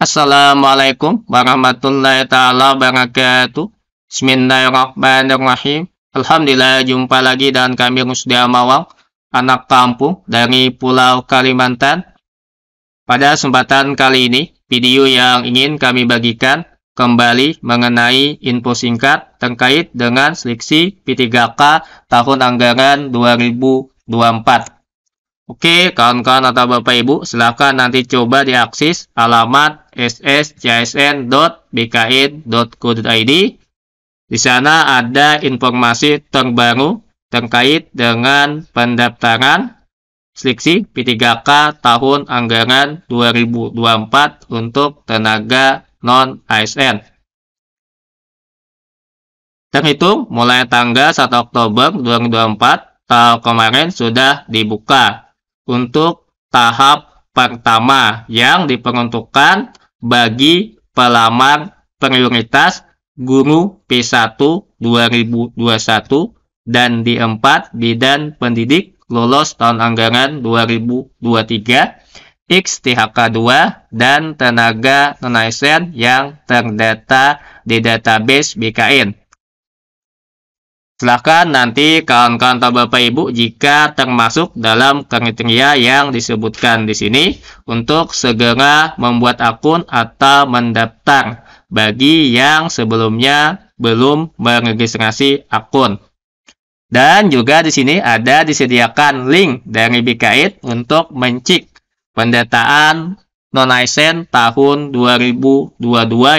Assalamualaikum warahmatullahi taala wabarakatuh. Bismillahirrahmanirrahim. Alhamdulillah jumpa lagi dan kami Rusdi Amawang, anak kampung dari Pulau Kalimantan. Pada kesempatan kali ini, video yang ingin kami bagikan kembali mengenai info singkat terkait dengan seleksi P3K tahun anggaran 2024. Oke, kawan-kawan atau Bapak Ibu, silahkan nanti coba diakses alamat sscsn.bkn.go.id. Di sana ada informasi terbaru terkait dengan pendaftaran seleksi P3K tahun anggaran 2024 untuk tenaga non-ASN. Terhitung mulai tanggal 1 Oktober 2024, tahun kemarin sudah dibuka untuk tahap pertama yang diperuntukkan bagi pelamar prioritas guru P1 2021 dan D4 bidan pendidik lolos tahun anggaran 2023 XTHK2 dan tenaga non yang terdata di database BKN Silahkan nanti kawan-kawan atau Bapak Ibu jika termasuk dalam kriteria yang disebutkan di sini untuk segera membuat akun atau mendaftar bagi yang sebelumnya belum meregistrasi akun. Dan juga di sini ada disediakan link dari BKIT untuk mencik pendataan non e tahun 2022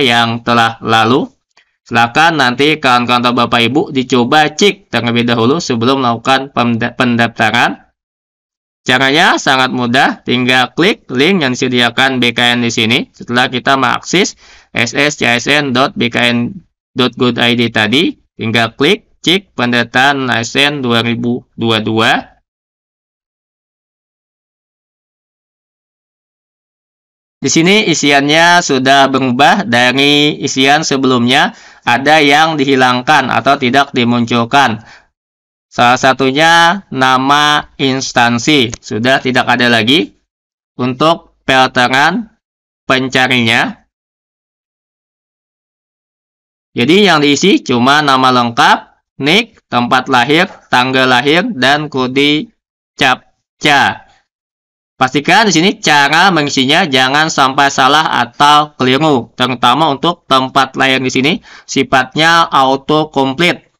yang telah lalu Silahkan nanti kawan-kawan atau Bapak Ibu dicoba cek terlebih dahulu sebelum melakukan pendaftaran. Caranya sangat mudah, tinggal klik link yang disediakan BKN di sini. Setelah kita mengakses sscsn.bkn.go.id tadi, tinggal klik cek pendataan ASN 2022. Di sini isiannya sudah berubah dari isian sebelumnya. Ada yang dihilangkan atau tidak dimunculkan. Salah satunya nama instansi. Sudah tidak ada lagi. Untuk filteran pencarinya. Jadi yang diisi cuma nama lengkap, nick, tempat lahir, tanggal lahir, dan kode captcha. Pastikan di sini cara mengisinya jangan sampai salah atau keliru, terutama untuk tempat layar di sini sifatnya auto complete.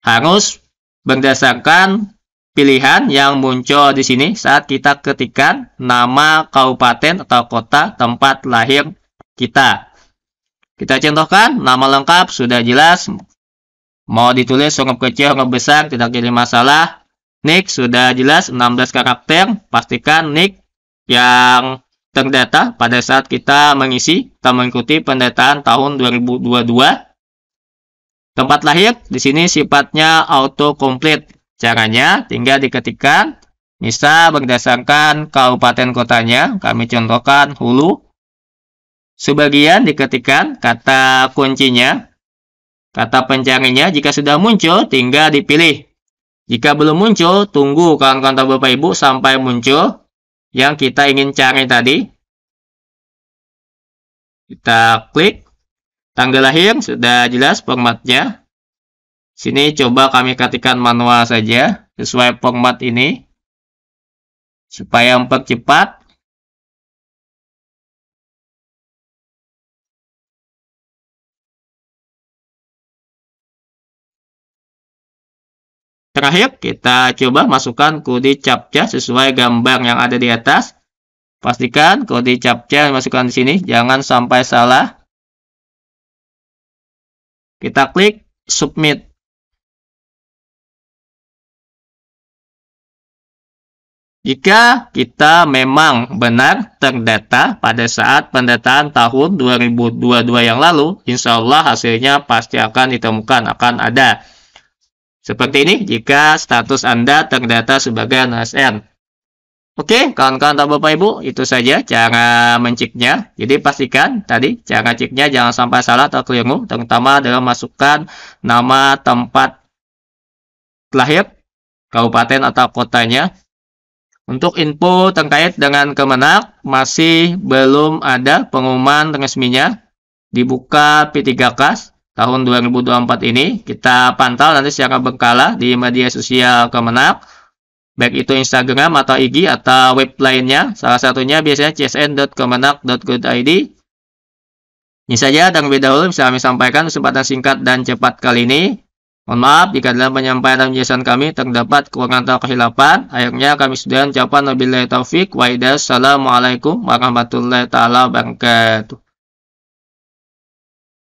Harus berdasarkan pilihan yang muncul di sini saat kita ketikkan nama kabupaten atau kota tempat lahir kita. Kita contohkan nama lengkap sudah jelas. Mau ditulis huruf kecil, huruf besar tidak jadi masalah. Nick sudah jelas 16 karakter. Pastikan nick yang terdata pada saat kita mengisi atau mengikuti pendataan tahun 2022. Tempat lahir di sini sifatnya auto komplit Caranya tinggal diketikkan bisa berdasarkan kabupaten kotanya. Kami contohkan Hulu. Sebagian diketikkan kata kuncinya, kata pencarinya. Jika sudah muncul, tinggal dipilih. Jika belum muncul, tunggu kawan-kawan Bapak Ibu sampai muncul yang kita ingin cari tadi. Kita klik tanggal lahir, sudah jelas formatnya. Sini coba kami ketikkan manual saja sesuai format ini supaya mempercepat Terakhir, kita coba masukkan kode captcha sesuai gambar yang ada di atas. Pastikan kode captcha masukkan di sini, jangan sampai salah. Kita klik submit. Jika kita memang benar terdata pada saat pendataan tahun 2022 yang lalu, insya Allah hasilnya pasti akan ditemukan, akan ada. Seperti ini jika status Anda terdata sebagai ASN. Oke, kawan-kawan atau Bapak Ibu, itu saja cara menciknya. Jadi pastikan tadi cara ciknya jangan sampai salah atau keliru, terutama dalam masukkan nama tempat lahir, kabupaten atau kotanya. Untuk info terkait dengan Kemenak, masih belum ada pengumuman resminya. Dibuka P3K tahun 2024 ini. Kita pantau nanti secara berkala di media sosial Kemenak, baik itu Instagram atau IG atau web lainnya. Salah satunya biasanya csn.kemenak.go.id. Ini saja lebih dahulu bisa kami sampaikan kesempatan singkat dan cepat kali ini. Mohon maaf jika dalam penyampaian dan penjelasan kami terdapat kekurangan atau kehilapan. Akhirnya kami sudah mencapai wabillahi taufik wa Assalamualaikum warahmatullahi taala wabarakatuh.